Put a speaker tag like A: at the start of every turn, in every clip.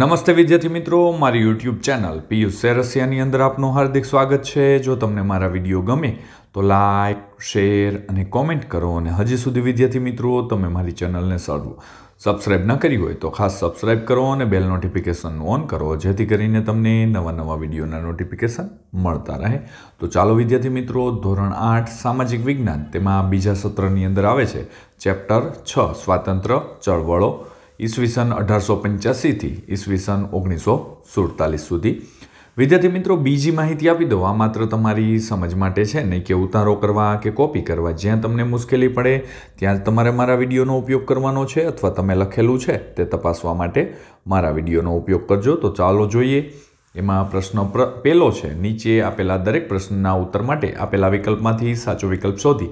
A: નમસ્તે વિદ્યાર્થી મિત્રો મારી યુટ્યુબ ચેનલ પિયુષ સેરસિયાની અંદર આપનું હાર્દિક સ્વાગત છે જો તમને મારા વિડીયો ગમે તો લાઇક શેર અને કોમેન્ટ કરો અને હજી સુધી વિદ્યાર્થી મિત્રો તમે મારી ચેનલને સર્વ સબસ્ક્રાઇબ ન કરી હોય તો ખાસ સબસ્ક્રાઇબ કરો અને બેલ નોટિફિકેશન ઓન કરો જેથી કરીને તમને નવા નવા વિડીયોના નોટિફિકેશન મળતા રહે તો ચાલો વિદ્યાર્થી મિત્રો ધોરણ આઠ સામાજિક વિજ્ઞાન તેમાં બીજા સત્રની અંદર આવે છે ચેપ્ટર છ સ્વાતંત્ર્ય ચળવળો ઈસવીસન અઢારસો પંચ્યાસીથી ઈસવીસન ઓગણીસો સુડતાલીસ સુધી વિદ્યાર્થી મિત્રો બીજી માહિતી આપી દો આ માત્ર તમારી સમજ માટે છે નહીં કે ઉતારો કરવા કે કોપી કરવા જ્યાં તમને મુશ્કેલી પડે ત્યાં તમારે મારા વિડીયોનો ઉપયોગ કરવાનો છે અથવા તમે લખેલું છે તે તપાસવા માટે મારા વિડીયોનો ઉપયોગ કરજો તો ચાલો જોઈએ એમાં પ્રશ્ન પહેલો છે નીચે આપેલા દરેક પ્રશ્નના ઉત્તર માટે આપેલા વિકલ્પમાંથી સાચો વિકલ્પ શોધી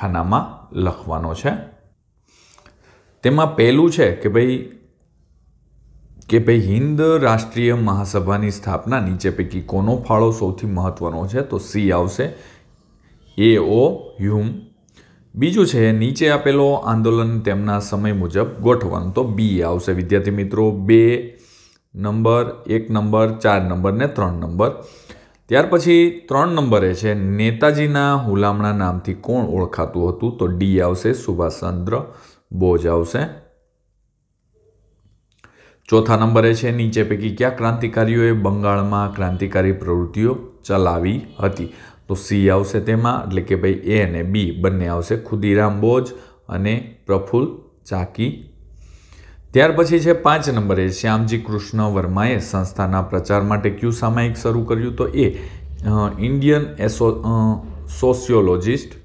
A: ખાનામાં લખવાનો છે તેમાં પહેલું છે કે ભાઈ કે ભાઈ હિન્દ રાષ્ટ્રીય મહાસભાની સ્થાપના નીચે પૈકી કોનો ફાળો સૌથી મહત્વનો છે તો સી આવશે એ ઓ હ્યુમ બીજું છે નીચે આપેલો આંદોલન તેમના સમય મુજબ ગોઠવવાનું તો બી આવશે વિદ્યાર્થી મિત્રો બે નંબર એક નંબર ચાર નંબર ને ત્રણ નંબર ત્યાર પછી ત્રણ નંબરે છે નેતાજીના હુલામણા નામથી કોણ ઓળખાતું હતું તો ડી આવશે સુભાષચંદ્ર બોજ આવશે ચોથા નંબરે છે નીચે પૈકી કયા ક્રાંતિકારીઓએ બંગાળમાં ક્રાંતિકારી પ્રવૃત્તિઓ ચલાવી હતી તો સી આવશે તેમાં એટલે કે ભાઈ એ અને બી બંને આવશે ખુદીરામ બોઝ અને પ્રફુલ ચાકી ત્યાર પછી છે પાંચ નંબરે શ્યામજી કૃષ્ણ વર્માએ સંસ્થાના પ્રચાર માટે ક્યુ સામાયિક શરૂ કર્યું તો એ ઇન્ડિયન એસો સોશિયોલોજિસ્ટ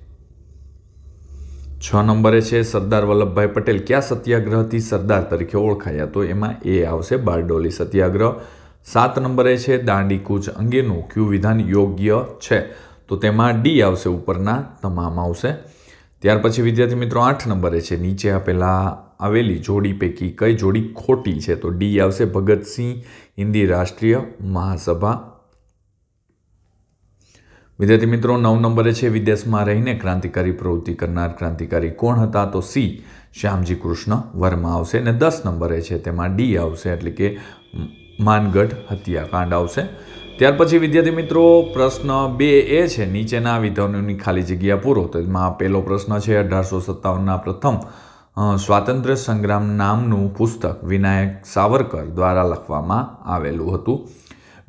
A: છ નંબરે છે સરદાર વલ્લભભાઈ પટેલ કયા સત્યાગ્રહથી સરદાર તરીકે ઓળખાયા તો એમાં એ આવશે બારડોલી સત્યાગ્રહ સાત નંબરે છે દાંડી કૂચ અંગેનું ક્યુ વિધાન યોગ્ય છે તો તેમાં ડી આવશે ઉપરના તમામ આવશે ત્યાર પછી વિદ્યાર્થી મિત્રો આઠ નંબરે છે નીચે આપેલા આવેલી જોડી પૈકી કઈ જોડી ખોટી છે તો ડી આવશે ભગતસિંહ હિન્દી રાષ્ટ્રીય મહાસભા વિદ્યાર્થી મિત્રો નવ નંબરે છે વિદેશમાં રહીને ક્રાંતિકારી પ્રવૃત્તિ કરનાર ક્રાંતિકારી કોણ હતા તો સી શ્યામજી કૃષ્ણ વર્મા આવશે અને દસ નંબરે છે તેમાં ડી આવશે એટલે કે માનગઢ હત્યાકાંડ આવશે ત્યાર પછી વિદ્યાર્થી મિત્રો પ્રશ્ન બે એ છે નીચેના વિધાનોની ખાલી જગ્યા પૂરો તો એમાં પહેલો પ્રશ્ન છે અઢારસો સત્તાવનના પ્રથમ સ્વાતંત્ર્ય સંગ્રામ નામનું પુસ્તક વિનાયક સાવરકર દ્વારા લખવામાં આવેલું હતું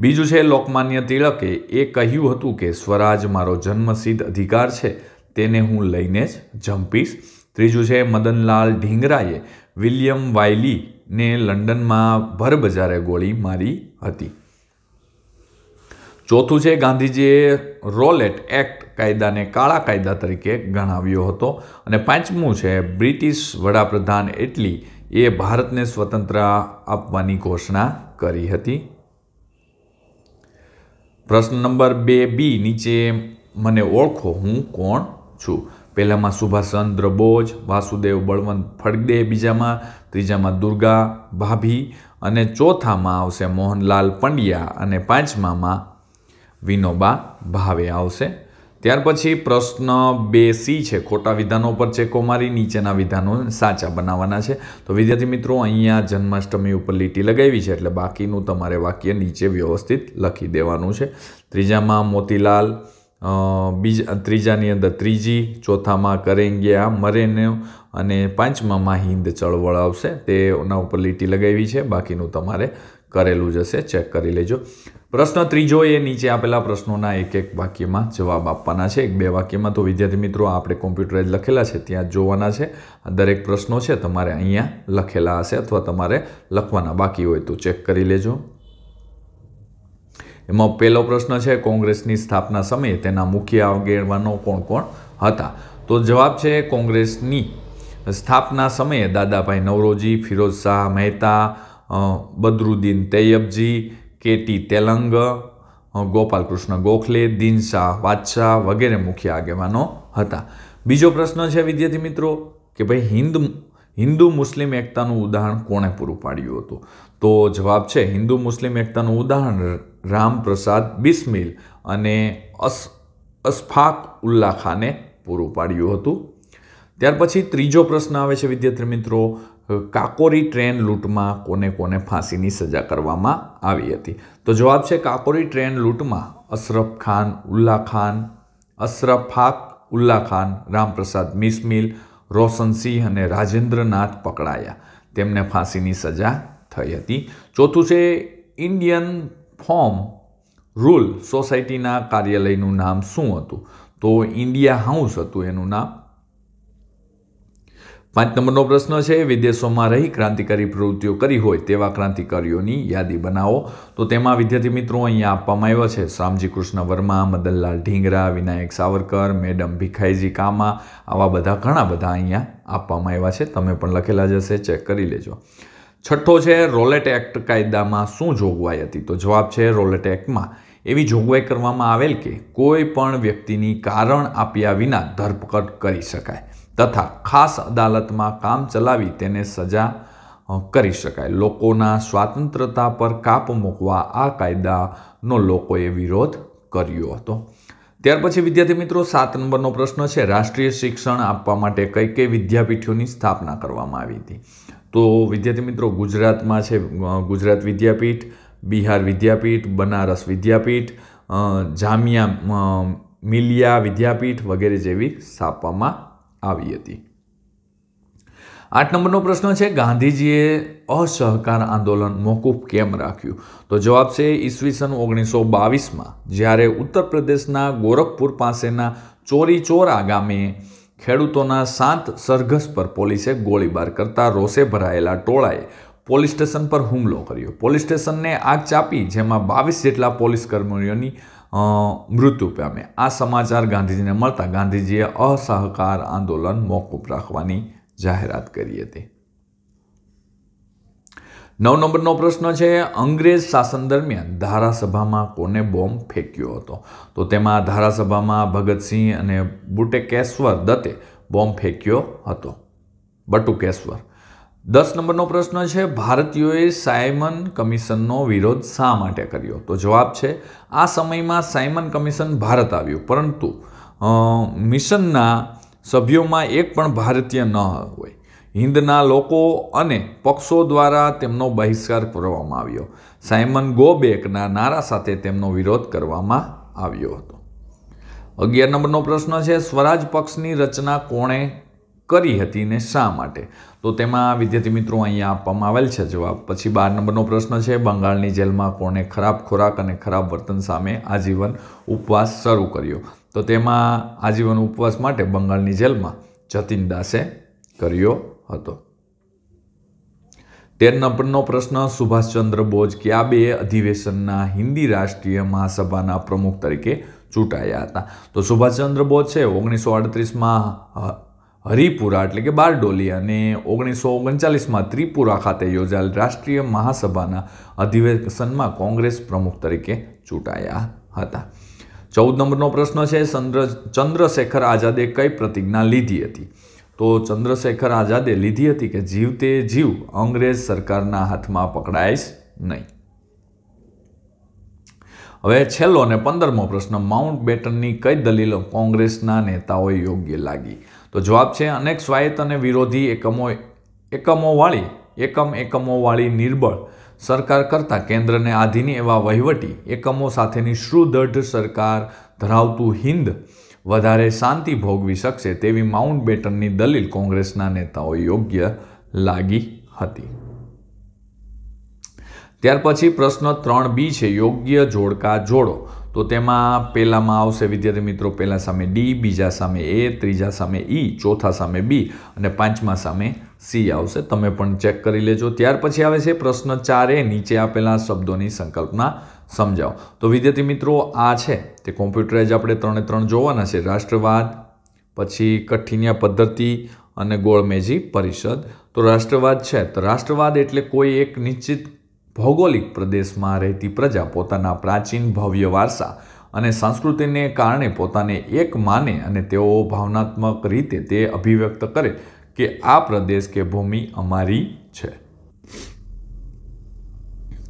A: બીજું છે લોકમાન્ય તિલકે એ કહ્યું હતું કે સ્વરાજ મારો જન્મસિદ્ધ અધિકાર છે તેને હું લઈને જ જંપીશ ત્રીજું છે મદનલાલ ઢીંગરાએ વિલિયમ વાયલીને લંડનમાં ભરબજારે ગોળી મારી હતી ચોથું છે ગાંધીજીએ રોલેટ એક્ટ કાયદાને કાળા કાયદા તરીકે ગણાવ્યો હતો અને પાંચમું છે બ્રિટિશ વડાપ્રધાન એટલી એ ભારતને સ્વતંત્ર આપવાની ઘોષણા કરી હતી પ્રશ્ન નંબર બે બી નીચે મને ઓળખો હું કોણ છું પહેલામાં ચંદ્ર બોઝ વાસુદેવ બળવંત ફળદે બીજામાં ત્રીજામાં દુર્ગા ભાભી અને ચોથામાં આવશે મોહનલાલ પંડ્યા અને પાંચમામાં વિનોબા ભાવે આવશે ત્યાર પછી પ્રશ્ન બે સી છે ખોટા વિધાનો પર ચેકો મારી નીચેના વિધાનો સાચા બનાવવાના છે તો વિદ્યાર્થી મિત્રો અહીંયા જન્માષ્ટમી ઉપર લીટી લગાવી છે એટલે બાકીનું તમારે વાક્ય નીચે વ્યવસ્થિત લખી દેવાનું છે ત્રીજામાં મોતીલાલ બીજા ત્રીજાની અંદર ત્રીજી ચોથામાં કરેંગ્યા મરેને અને પાંચમામાં હિંદ ચળવળ આવશે તેના ઉપર લીટી લગાવી છે બાકીનું તમારે કરેલું જશે ચેક કરી લેજો પ્રશ્ન ત્રીજો એ નીચે આપેલા પ્રશ્નોના એક એક વાક્યમાં જવાબ આપવાના છે એક બે વાક્યમાં તો વિદ્યાર્થી મિત્રો આપણે કોમ્પ્યુટરાઇઝ લખેલા છે ત્યાં જોવાના છે દરેક પ્રશ્નો છે તમારે અહીંયા લખેલા હશે અથવા તમારે લખવાના બાકી હોય તો ચેક કરી લેજો એમાં પહેલો પ્રશ્ન છે કોંગ્રેસની સ્થાપના સમયે તેના મુખ્ય આગેવાનો કોણ કોણ હતા તો જવાબ છે કોંગ્રેસની સ્થાપના સમયે દાદાભાઈ નવરોજી ફિરોજ શાહ મહેતા બદરુદ્દીન તૈયબજી કેટી તેલંગ ગોપાલકૃષ્ણ ગોખલે દિનશાહ બાદશાહ વગેરે મુખ્ય આગેવાનો હતા બીજો પ્રશ્ન છે વિદ્યાર્થી મિત્રો કે ભાઈ હિન્દ હિન્દુ મુસ્લિમ એકતાનું ઉદાહરણ કોણે પૂરું પાડ્યું હતું તો જવાબ છે હિન્દુ મુસ્લિમ એકતાનું ઉદાહરણ રામપ્રસાદ બિસ્મિલ અને અસ અસફાક ઉલ્લા ખાને પૂરું પાડ્યું હતું ત્યાર પછી ત્રીજો પ્રશ્ન આવે છે વિદ્યાર્થી મિત્રો કાકોરી ટ્રેન લૂંટમાં કોને કોને ફાંસીની સજા કરવામાં આવી હતી તો જવાબ છે કાકોરી ટ્રેન લૂંટમાં અશરફ ખાન ઉલ્લા ખાન અશરફ ફાક ઉલ્લા ખાન રામપ્રસાદ મિસમિલ રોશનસિંહ અને રાજેન્દ્રનાથ પકડાયા તેમને ફાંસીની સજા થઈ હતી ચોથું છે ઇન્ડિયન ફોર્મ રૂલ સોસાયટીના કાર્યાલયનું નામ શું હતું તો ઇન્ડિયા હાઉસ હતું એનું નામ પાંચ નંબરનો પ્રશ્ન છે વિદેશોમાં રહી ક્રાંતિકારી પ્રવૃત્તિઓ કરી હોય તેવા ક્રાંતિકારીઓની યાદી બનાવો તો તેમાં વિદ્યાર્થી મિત્રો અહીંયા આપવામાં આવ્યા છે શામજી કૃષ્ણ વર્મા મદનલાલ ઢીંગરા વિનાયક સાવરકર મેડમ ભીખાઈજી કામા આવા બધા ઘણા બધા અહીંયા આપવામાં આવ્યા છે તમે પણ લખેલા જશે ચેક કરી લેજો છઠ્ઠો છે રોલેટ એક્ટ કાયદામાં શું જોગવાઈ હતી તો જવાબ છે રોલેટ એક્ટમાં એવી જોગવાઈ કરવામાં આવેલ કે કોઈ પણ વ્યક્તિની કારણ આપ્યા વિના ધરપકડ કરી શકાય તથા ખાસ અદાલતમાં કામ ચલાવી તેને સજા કરી શકાય લોકોના સ્વાતંત્રતા પર કાપ મૂકવા આ કાયદાનો લોકોએ વિરોધ કર્યો હતો ત્યાર પછી વિદ્યાર્થી મિત્રો સાત નંબરનો પ્રશ્ન છે રાષ્ટ્રીય શિક્ષણ આપવા માટે કઈ કઈ વિદ્યાપીઠોની સ્થાપના કરવામાં આવી હતી તો વિદ્યાર્થી મિત્રો ગુજરાતમાં છે ગુજરાત વિદ્યાપીઠ બિહાર વિદ્યાપીઠ બનારસ વિદ્યાપીઠ જામિયા મિલિયા વિદ્યાપીઠ વગેરે જેવી સ્થાપવામાં આવી હતી આઠ નંબરનો પ્રશ્ન છે ગાંધીજીએ અસહકાર આંદોલન મોકૂફ કેમ રાખ્યું તો જવાબ છે ઈસવીસન ઓગણીસો બાવીસમાં જ્યારે ઉત્તર પ્રદેશના ગોરખપુર પાસેના ચોરી ચોરા ગામે ખેડૂતોના સાત સરઘસ પર પોલીસે ગોળીબાર કરતા રોષે ભરાયેલા ટોળાએ પોલીસ સ્ટેશન પર હુમલો કર્યો પોલીસ સ્ટેશનને આગ ચાપી જેમાં બાવીસ જેટલા પોલીસ કર્મીઓની મૃત્યુ પામ્યા આ સમાચાર ગાંધીજીને મળતા ગાંધીજીએ અસહકાર આંદોલન મોકૂફ રાખવાની જાહેરાત કરી હતી નવ નંબરનો પ્રશ્ન છે અંગ્રેજ શાસન દરમિયાન ધારાસભામાં કોને બોમ્બ ફેંક્યો હતો તો તેમાં ધારાસભામાં ભગતસિંહ અને બુટેકેશ્વર દત્તે બોમ્બ ફેંક્યો હતો બટુકેશ્વર દસ નંબરનો પ્રશ્ન છે ભારતીયોએ સાયમન કમિશનનો વિરોધ શા માટે કર્યો તો જવાબ છે આ સમયમાં સાયમન કમિશન ભારત આવ્યું પરંતુ મિશનના સભ્યોમાં એક પણ ભારતીય ન હોય હિન્દના લોકો અને પક્ષો દ્વારા તેમનો બહિષ્કાર કરવામાં આવ્યો સાયમન ગો બેકના નારા સાથે તેમનો વિરોધ કરવામાં આવ્યો હતો અગિયાર નંબરનો પ્રશ્ન છે સ્વરાજ પક્ષની રચના કોણે કરી હતી ને શા માટે તો તેમાં વિદ્યાર્થી મિત્રો અહીંયા આપવામાં આવેલ છે જવાબ પછી બાર નંબરનો પ્રશ્ન છે બંગાળની જેલમાં કોણે ખરાબ ખોરાક અને ખરાબ વર્તન સામે આજીવન ઉપવાસ શરૂ કર્યો તો તેમાં આજીવન ઉપવાસ માટે બંગાળની જેલમાં જતીન દાસે કર્યો હતો તેર નંબરનો પ્રશ્ન સુભાષચંદ્ર બોઝ ક્યાં બે અધિવેશનના હિન્દી રાષ્ટ્રીય મહાસભાના પ્રમુખ તરીકે ચૂંટાયા હતા તો સુભાષચંદ્ર બોઝ છે ઓગણીસો અડત્રીસમાં હરિપુરા એટલે કે બારડોલી અને ઓગણીસો ઓગણચાલીસમાં ત્રિપુરા ખાતે યોજાયેલ રાષ્ટ્રીય મહાસભાના અધિવેશનમાં કોંગ્રેસ પ્રમુખ તરીકે ચૂંટાયા હતા ચૌદ નંબરનો પ્રશ્ન છે ચંદ્ર ચંદ્રશેખર આઝાદે કઈ પ્રતિજ્ઞા લીધી હતી તો ચંદ્રશેખર આઝાદે લીધી હતી કે જીવ તે જીવ અંગ્રેજ સરકારના હાથમાં પકડાયશ નહીં હવે છેલ્લો અને પંદરમો પ્રશ્ન માઉન્ટ બેટનની કઈ દલીલો કોંગ્રેસના નેતાઓએ યોગ્ય લાગી તો જવાબ છે અનેક સ્વાયત્ત અને વિરોધી એકમો એકમોવાળી એકમ એકમોવાળી નિર્બળ સરકાર કરતાં કેન્દ્રને આધીન એવા વહીવટી એકમો સાથેની સુદૃઢ સરકાર ધરાવતું હિન્દ વધારે શાંતિ ભોગવી શકશે તેવી માઉન્ટ બેટનની દલીલ કોંગ્રેસના નેતાઓ યોગ્ય લાગી હતી ત્યાર પછી પ્રશ્ન ત્રણ બી છે યોગ્ય જોડકા જોડો તો તેમાં પહેલામાં આવશે વિદ્યાર્થી મિત્રો પહેલાં સામે ડી બીજા સામે એ ત્રીજા સામે ઈ e, ચોથા સામે બી અને પાંચમા સામે સી આવશે તમે પણ ચેક કરી લેજો ત્યાર પછી આવે છે પ્રશ્ન ચાર એ નીચે આપેલા શબ્દોની સંકલ્પના સમજાવો તો વિદ્યાર્થી મિત્રો આ છે તે કોમ્પ્યુટરાઇઝ આપણે ત્રણે ત્રણ જોવાના છે રાષ્ટ્રવાદ પછી કઠિન્ય પદ્ધતિ અને ગોળમેજી પરિષદ તો રાષ્ટ્રવાદ છે તો રાષ્ટ્રવાદ એટલે કોઈ એક નિશ્ચિત ભૌગોલિક પ્રદેશમાં રહેતી પ્રજા પોતાના પ્રાચીન ભવ્ય વારસા અને સંસ્કૃતિને કારણે પોતાને એક માને અને તેઓ ભાવનાત્મક રીતે તે અભિવ્યક્ત કરે કે આ પ્રદેશ કે ભૂમિ અમારી છે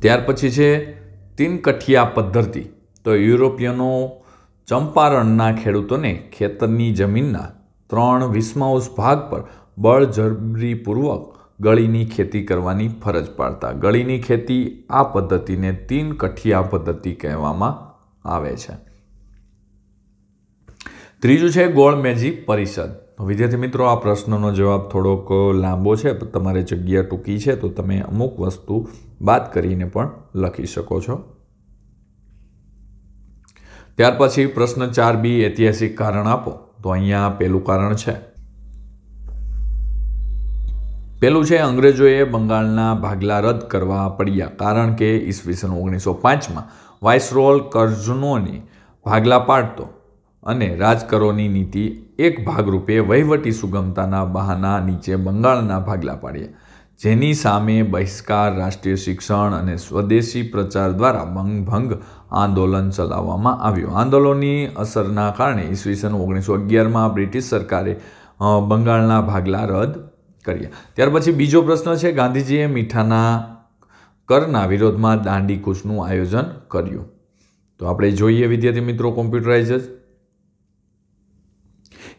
A: ત્યાર પછી છે તિનકઠિયા પદ્ધતિ તો યુરોપિયનો ચંપારણના ખેડૂતોને ખેતરની જમીનના ત્રણ વિસ્માઉસ ભાગ પર બળજબરીપૂર્વક ગળીની ખેતી કરવાની ફરજ પાડતા ગળીની ખેતી આ પદ્ધતિને તીન કઠિયા પદ્ધતિ કહેવામાં આવે છે ત્રીજું છે ગોળમેજી પરિષદ વિદ્યાર્થી મિત્રો આ પ્રશ્નનો જવાબ થોડોક લાંબો છે તમારે જગ્યા ટૂંકી છે તો તમે અમુક વસ્તુ બાદ કરીને પણ લખી શકો છો ત્યાર પછી પ્રશ્ન ચાર બી ઐતિહાસિક કારણ આપો તો અહીંયા પહેલું કારણ છે પહેલું છે અંગ્રેજોએ બંગાળના ભાગલા રદ કરવા પડ્યા કારણ કે ઈસવીસન ઓગણીસો પાંચમાં વાઇસરોલ કરજનોની ભાગલા પાડતો અને રાજકરોની નીતિ એક ભાગરૂપે વહીવટી સુગમતાના બહાના નીચે બંગાળના ભાગલા પાડ્યા જેની સામે બહિષ્કાર રાષ્ટ્રીય શિક્ષણ અને સ્વદેશી પ્રચાર દ્વારા ભંગ આંદોલન ચલાવવામાં આવ્યું આંદોલનની અસરના કારણે ઈસવીસન ઓગણીસો અગિયારમાં બ્રિટિશ સરકારે બંગાળના ભાગલા રદ કરીએ ત્યાર પછી બીજો પ્રશ્ન છે ગાંધીજીએ મીઠાના કરના વિરોધમાં દાંડી કૂચનું આયોજન કર્યું તો આપણે જોઈએ વિદ્યાર્થી મિત્રો કોમ્પ્યુટરાઇઝ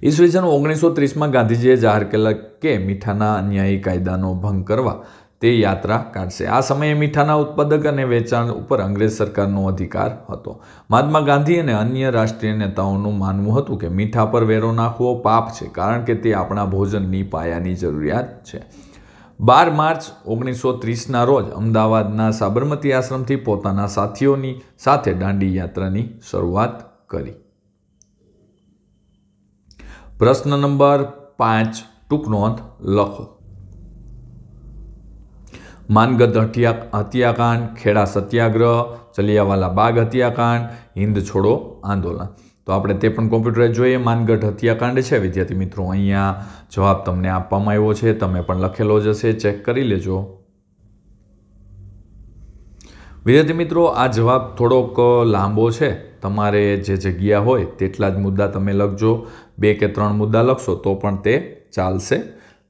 A: ઈસવીસન ઓગણીસો ત્રીસમાં ગાંધીજીએ જાહેર કરેલા કે મીઠાના અન્યાયી કાયદાનો ભંગ કરવા તે યાત્રા કાઢશે આ સમયે મીઠાના ઉત્પાદક અને વેચાણ ઉપર અંગ્રેજ સરકારનો અધિકાર હતો મહાત્મા ગાંધી અને અન્ય રાષ્ટ્રીય નેતાઓનું માનવું હતું કે મીઠા પર વેરો નાખવો પાપ છે કારણ કે તે આપણા ભોજનની પાયાની જરૂરિયાત છે બાર માર્ચ ઓગણીસો ત્રીસના રોજ અમદાવાદના સાબરમતી આશ્રમથી પોતાના સાથીઓની સાથે દાંડી યાત્રાની શરૂઆત કરી પ્રશ્ન નંબર પાંચ ટૂંક નોંધ લખો માનગઢ હત્યા હત્યાકાંડ ખેડા સત્યાગ્રહ જલિયાવાલા બાગ હત્યાકાંડ હિંદ છોડો આંદોલન તો આપણે તે પણ કોમ્પ્યુટરે જોઈએ માનગઢ હત્યાકાંડ છે વિદ્યાર્થી મિત્રો અહીંયા જવાબ તમને આપવામાં આવ્યો છે તમે પણ લખેલો જ હશે ચેક કરી લેજો વિદ્યાર્થી મિત્રો આ જવાબ થોડોક લાંબો છે તમારે જે જગ્યા હોય તેટલા જ મુદ્દા તમે લખજો બે કે ત્રણ મુદ્દા લખશો તો પણ તે ચાલશે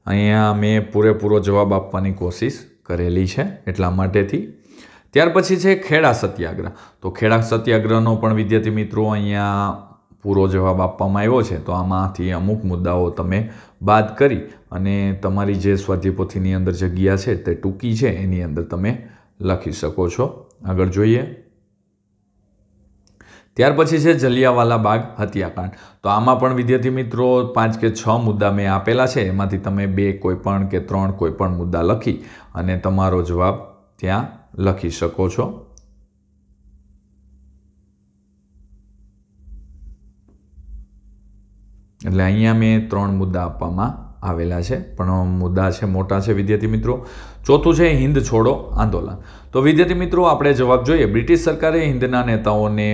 A: અહીંયા મેં પૂરેપૂરો જવાબ આપવાની કોશિશ કરેલી છે એટલા માટેથી ત્યાર પછી છે ખેડા સત્યાગ્રહ તો ખેડા સત્યાગ્રહનો પણ વિદ્યાર્થી મિત્રો અહીંયા પૂરો જવાબ આપવામાં આવ્યો છે તો આમાંથી અમુક મુદ્દાઓ તમે બાદ કરી અને તમારી જે સ્વાધ્યાયપોથીની અંદર જગ્યા છે તે ટૂંકી છે એની અંદર તમે લખી શકો છો આગળ જોઈએ ત્યાર પછી છે જલિયાવાલા બાગ હત્યાકાંડ તો આમાં પણ વિદ્યાર્થી મિત્રો પાંચ કે છ મુદ્દા મેં આપેલા છે એમાંથી તમે બે કોઈપણ કે ત્રણ કોઈપણ મુદ્દા લખી અને તમારો જવાબ ત્યાં લખી શકો છો એટલે અહીંયા મેં ત્રણ મુદ્દા આપવામાં આવેલા છે પણ મુદ્દા છે મોટા છે વિદ્યાર્થી મિત્રો ચોથું છે હિન્દ છોડો આંદોલન તો વિદ્યાર્થી મિત્રો આપણે જવાબ જોઈએ બ્રિટિશ સરકારે હિન્દના નેતાઓને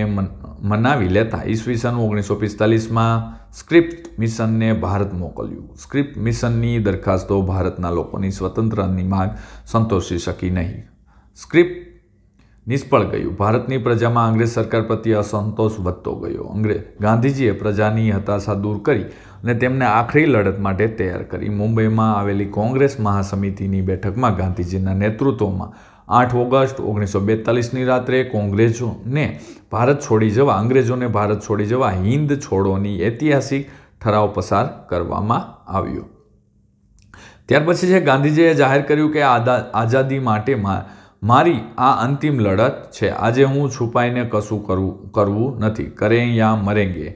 A: મનાવી લેતા ઈસવીસન ઓગણીસો પિસ્તાલીસમાં સ્ક્રિપ્ટ મિશનને ભારત મોકલ્યું સ્ક્રિપ્ટ મિશનની દરખાસ્તો ભારતના લોકોની સ્વતંત્રની માંગ સંતોષી શકી નહીં સ્ક્રિપ્ટ નિષ્ફળ ગયું ભારતની પ્રજામાં અંગ્રેજ સરકાર પ્રત્યે અસંતોષ વધતો ગયો અંગ્રેજ ગાંધીજીએ પ્રજાની હતાશા દૂર કરી અને તેમને આખરી લડત માટે તૈયાર કરી મુંબઈમાં આવેલી કોંગ્રેસ મહાસમિતિની બેઠકમાં ગાંધીજીના નેતૃત્વમાં આઠ ઓગસ્ટ ઓગણીસો બેતાલીસની રાત્રે કોંગ્રેસોને ભારત છોડી જવા અંગ્રેજોને ભારત છોડી જવા હિન્દ છોડોની ઐતિહાસિક ઠરાવ પસાર કરવામાં આવ્યો ત્યાર પછી છે ગાંધીજીએ જાહેર કર્યું કે આઝાદી માટે મારી આ અંતિમ લડત છે આજે હું છુપાઈને કશું કરવું કરવું નથી કરેં યા મરેંગે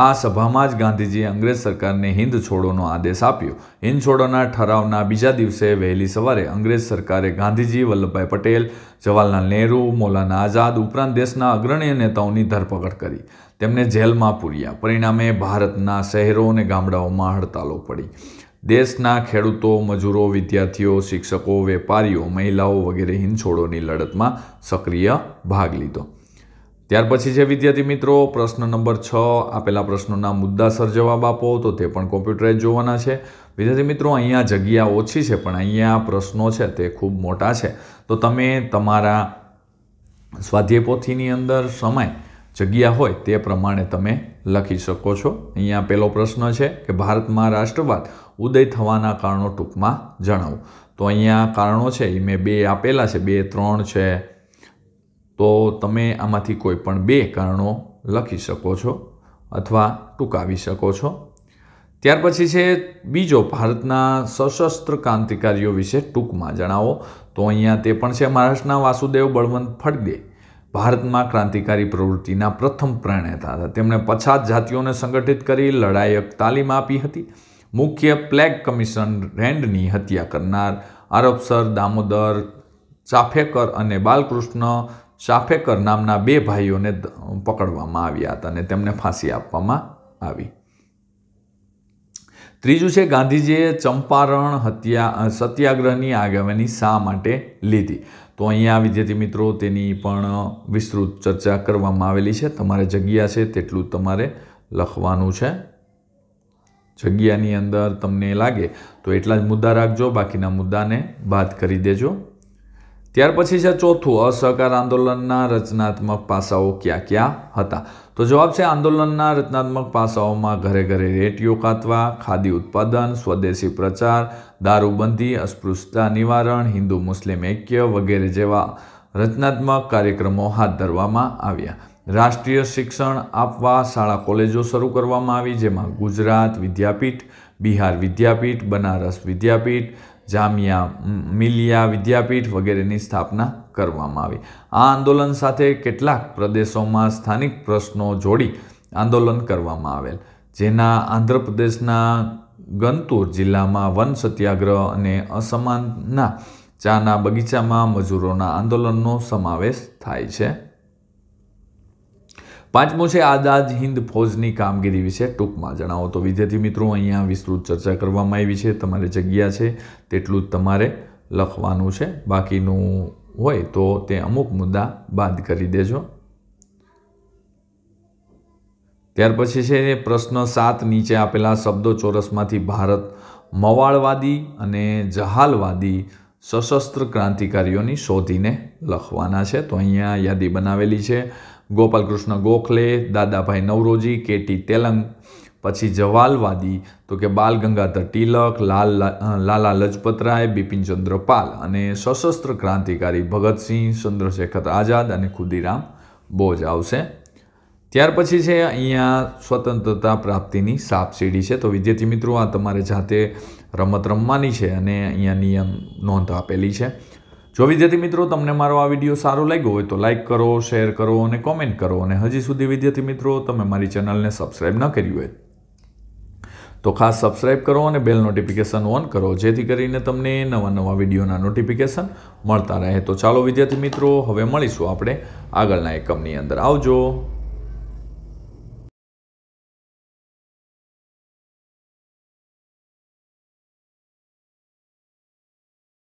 A: આ સભામાં જ ગાંધીજીએ અંગ્રેજ સરકારને હિંદ છોડોનો આદેશ આપ્યો હિન્દ છોડોના ઠરાવના બીજા દિવસે વહેલી સવારે અંગ્રેજ સરકારે ગાંધીજી વલ્લભભાઈ પટેલ જવાહરલાલ નહેરુ મૌલાના આઝાદ ઉપરાંત દેશના અગ્રણીય નેતાઓની ધરપકડ કરી તેમને જેલમાં પૂર્યા પરિણામે ભારતના શહેરો અને ગામડાઓમાં હડતાલો પડી દેશના ખેડૂતો મજૂરો વિદ્યાર્થીઓ શિક્ષકો વેપારીઓ મહિલાઓ વગેરે હિંદ છોડોની લડતમાં સક્રિય ભાગ લીધો ત્યાર પછી છે વિદ્યાર્થી મિત્રો પ્રશ્ન નંબર છ આપેલા પ્રશ્નોના મુદ્દાસર જવાબ આપો તો તે પણ કોમ્પ્યુટરાઇઝ જોવાના છે વિદ્યાર્થી મિત્રો અહીંયા જગ્યા ઓછી છે પણ અહીંયા પ્રશ્નો છે તે ખૂબ મોટા છે તો તમે તમારા સ્વાધ્યાય અંદર સમય જગ્યા હોય તે પ્રમાણે તમે લખી શકો છો અહીંયા પહેલો પ્રશ્ન છે કે ભારતમાં રાષ્ટ્રવાદ ઉદય થવાના કારણો ટૂંકમાં જણાવો તો અહીંયા કારણો છે એ મેં બે આપેલા છે બે ત્રણ છે તો તમે આમાંથી કોઈ પણ બે કારણો લખી શકો છો અથવા ટૂંકાવી શકો છો ત્યાર પછી છે બીજો ભારતના સશસ્ત્ર ક્રાંતિકારીઓ વિશે ટૂંકમાં જણાવો તો અહીંયા તે પણ છે મહારાષ્ટ્રના વાસુદેવ બળવંત ફળદે ભારતમાં ક્રાંતિકારી પ્રવૃત્તિના પ્રથમ પ્રણેતા હતા તેમણે પછાત જાતિઓને સંગઠિત કરી લડાયક તાલીમ આપી હતી મુખ્ય પ્લેગ કમિશન રેન્ડની હત્યા કરનાર આરબસર દામોદર ચાફેકર અને બાલકૃષ્ણ શાફેકર નામના બે ભાઈઓને પકડવામાં આવ્યા હતા અને તેમને ફાંસી આપવામાં આવી ત્રીજું છે ગાંધીજીએ ચંપારણ હત્યા સત્યાગ્રહની આગેવાની શા માટે લીધી તો અહીંયા વિદ્યાર્થી મિત્રો તેની પણ વિસ્તૃત ચર્ચા કરવામાં આવેલી છે તમારે જગ્યા છે તેટલું તમારે લખવાનું છે જગ્યાની અંદર તમને લાગે તો એટલા જ મુદ્દા રાખજો બાકીના મુદ્દાને બાદ કરી દેજો ત્યાર પછી છે ચોથું અસહકાર આંદોલનના રચનાત્મક પાસાઓ ક્યાં ક્યાં હતા તો જવાબ છે આંદોલનના રચનાત્મક પાસાઓમાં ઘરે ઘરે રેટીઓ કાતવા ખાદી ઉત્પાદન સ્વદેશી પ્રચાર દારૂબંધી અસ્પૃશ્યતા નિવારણ હિન્દુ મુસ્લિમ ઐક્ય વગેરે જેવા રચનાત્મક કાર્યક્રમો હાથ ધરવામાં આવ્યા રાષ્ટ્રીય શિક્ષણ આપવા શાળા કોલેજો શરૂ કરવામાં આવી જેમાં ગુજરાત વિદ્યાપીઠ બિહાર વિદ્યાપીઠ બનારસ વિદ્યાપીઠ જામિયા મિલિયા વિદ્યાપીઠ વગેરેની સ્થાપના કરવામાં આવી આ આંદોલન સાથે કેટલાક પ્રદેશોમાં સ્થાનિક પ્રશ્નો જોડી આંદોલન કરવામાં આવેલ જેના આંધ્રપ્રદેશના ગંતૂર જિલ્લામાં વન સત્યાગ્રહ અને અસમાનના ચાના બગીચામાં મજૂરોના આંદોલનનો સમાવેશ થાય છે પાંચમો છે આઝાદ હિન્દ ફોજની કામગીરી વિશે ટૂંકમાં જણાવો તો વિદ્યાર્થી મિત્રો અહીંયા વિસ્તૃત ચર્ચા કરવામાં આવી છે તમારે જગ્યા છે તેટલું તમારે લખવાનું છે બાકીનું હોય તો તે અમુક મુદ્દા બાદ કરી દેજો ત્યાર પછી છે પ્રશ્ન સાત નીચે આપેલા શબ્દો ચોરસમાંથી ભારત મવાળવાદી અને જહાલવાદી સશસ્ત્ર ક્રાંતિકારીઓની શોધીને લખવાના છે તો અહીંયા યાદી બનાવેલી છે ગોપાલકૃષ્ણ ગોખલે દાદાભાઈ નવરોજી કેટી તેલંગ પછી જવાલવાદી તો કે બાલ ગંગાધર તિલક લાલ લાલા લજપત રાય બિપિનચંદ્ર પાલ અને સશસ્ત્ર ક્રાંતિકારી ભગતસિંહ ચંદ્રશેખર આઝાદ અને ખુદીરામ બોઝ આવશે ત્યાર પછી છે અહીંયા સ્વતંત્રતા પ્રાપ્તિની સાપ સીડી છે તો વિદ્યાર્થી મિત્રો આ તમારે જાતે રમત રમવાની છે અને અહીંયા નિયમ નોંધ આપેલી છે જો વિદ્યાર્થી મિત્રો તમને મારો આ વિડીયો સારો લાગ્યો હોય તો લાઇક કરો શેર કરો અને કોમેન્ટ કરો અને હજી સુધી વિદ્યાર્થી મિત્રો તમે મારી ચેનલને સબસ્ક્રાઈબ ન કરી હોય તો ખાસ સબસ્ક્રાઇબ કરો અને બેલ નોટિફિકેશન ઓન કરો જેથી કરીને તમને નવા નવા વિડીયોના નોટિફિકેશન મળતા રહે તો ચાલો વિદ્યાર્થી મિત્રો હવે મળીશું આપણે આગળના એકમની અંદર આવજો